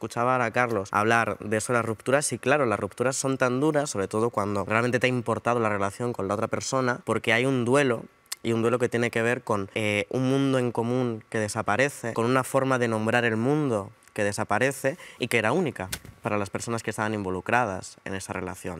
escuchaba a Carlos hablar de eso las rupturas y claro, las rupturas son tan duras, sobre todo cuando realmente te ha importado la relación con la otra persona, porque hay un duelo y un duelo que tiene que ver con eh, un mundo en común que desaparece, con una forma de nombrar el mundo que desaparece y que era única para las personas que estaban involucradas en esa relación.